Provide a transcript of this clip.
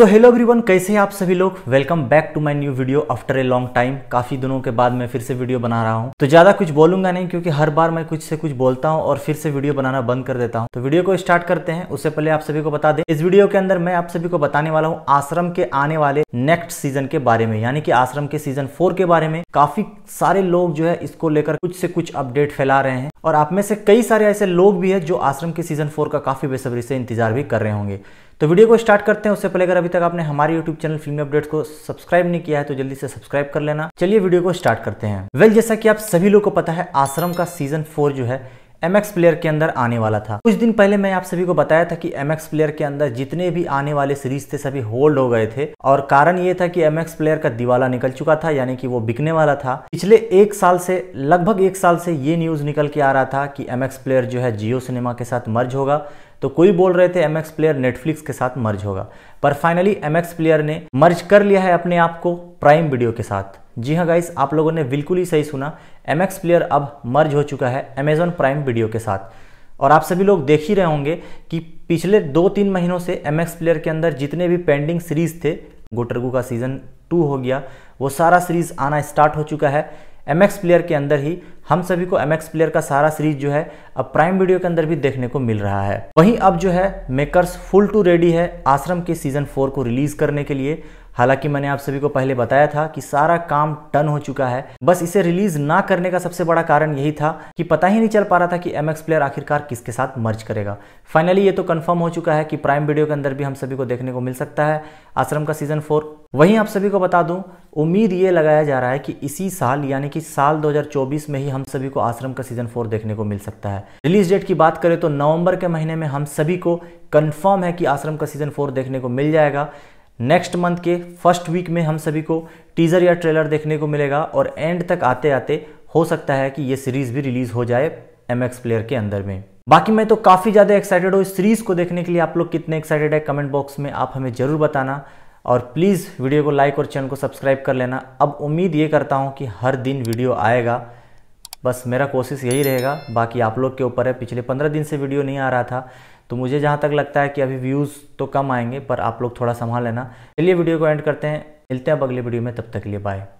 so hello everyone कैसे हैं आप सभी लोग welcome back to my new video after a long time काफ़ी दिनों के बाद मैं फिर से वीडियो बना रहा हूं तो ज़्यादा कुछ बोलूंगा नहीं क्योंकि हर बार मैं कुछ से कुछ बोलता हूं और फिर से वीडियो बनाना बंद कर देता हूं तो वीडियो को स्टार्ट करते हैं उससे पहले आप सभी को बता दें इस वीडियो के अंदर मैं आप सभी को बताने वाला हूँ आश्रम के आने वाले नेक्स्ट सीजन के बारे में यानी कि आश्रम के सीजन फोर के बारे में काफ़ी सारे लोग जो है इसको लेकर कुछ से कुछ अपडेट फैला रहे हैं और आप में से कई सारे ऐसे लोग भी है जो आश्रम के सीजन फोर का काफ़ी बेसब्री से इंतजार भी कर रहे होंगे तो वीडियो को स्टार्ट करते हैं उससे पहले अगर अभी तक आपने हमारे यूट्यूब चैनल फिल्मी अपडेट्स को सब्सक्राइब नहीं किया है तो जल्दी से सब्सक्राइब कर लेना चलिए वीडियो को स्टार्ट करते हैं वेल well, जैसा कि आप सभी लोगों को पता है आश्रम का सीजन फोर जो है एम एक्स प्लेयर के अंदर आने वाला था कुछ दिन पहले मैं आप सभी को बताया था कि एम एक्स प्लेयर के अंदर जितने भी आने वाले सीरीज थे सभी होल्ड हो गए थे और कारण ये था कि एम एक्स प्लेयर का दिवाला निकल चुका था यानी कि वो बिकने वाला था पिछले एक साल से लगभग एक साल से ये न्यूज निकल के आ रहा था कि एम एक्स प्लेयर जो है जियो सिनेमा के साथ मर्ज होगा तो कोई बोल रहे थे एमएक्स प्लेयर नेटफ्लिक्स के साथ मर्ज होगा पर फाइनली एमएक्स प्लेयर ने मर्ज कर लिया है अपने आप को प्राइम वीडियो के साथ जी हाँ गाइस आप लोगों ने बिल्कुल ही सही सुना एम प्लेयर अब मर्ज हो चुका है अमेजॉन प्राइम वीडियो के साथ और आप सभी लोग देख ही रहे होंगे कि पिछले दो तीन महीनों से एम प्लेयर के अंदर जितने भी पेंडिंग सीरीज थे गोटरगू का सीज़न टू हो गया वो सारा सीरीज़ आना स्टार्ट हो चुका है एम प्लेयर के अंदर ही हम सभी को एम प्लेयर का सारा सीरीज जो है अब प्राइम वीडियो के अंदर भी देखने को मिल रहा है वहीं अब जो है मेकर्स फुल टू रेडी है आश्रम के सीजन फोर को रिलीज करने के लिए हालांकि मैंने आप सभी को पहले बताया था कि सारा काम टन हो चुका है बस इसे रिलीज ना करने का सबसे बड़ा कारण यही था कि पता ही नहीं चल पा रहा था कि एम प्लेयर आखिरकार किसके साथ मर्ज करेगा फाइनली ये तो कन्फर्म हो चुका है कि प्राइम वीडियो के अंदर भी हम सभी को देखने को मिल सकता है आश्रम का सीजन फोर वहीं आप सभी को बता दूं उम्मीद ये लगाया जा रहा है कि इसी साल यानी कि साल 2024 में ही हम सभी को आश्रम का सीजन फोर देखने को मिल सकता है रिलीज डेट की बात करें तो नवंबर के महीने में हम सभी को कंफर्म है कि आश्रम का सीजन फोर देखने को मिल जाएगा नेक्स्ट मंथ के फर्स्ट वीक में हम सभी को टीज़र या ट्रेलर देखने को मिलेगा और एंड तक आते आते हो सकता है कि ये सीरीज़ भी रिलीज़ हो जाए एम प्लेयर के अंदर में बाकी मैं तो काफ़ी ज़्यादा एक्साइटेड हूँ इस सीरीज़ को देखने के लिए आप लोग कितने एक्साइटेड है कमेंट बॉक्स में आप हमें ज़रूर बताना और प्लीज़ वीडियो को लाइक और चैनल को सब्सक्राइब कर लेना अब उम्मीद ये करता हूँ कि हर दिन वीडियो आएगा बस मेरा कोशिश यही रहेगा बाकी आप लोग के ऊपर है पिछले पंद्रह दिन से वीडियो नहीं आ रहा था तो मुझे जहाँ तक लगता है कि अभी व्यूज़ तो कम आएंगे पर आप लोग थोड़ा संभाल लेना चलिए वीडियो को एंड करते हैं मिलते हैं अब अगले वीडियो में तब तक के लिए बाय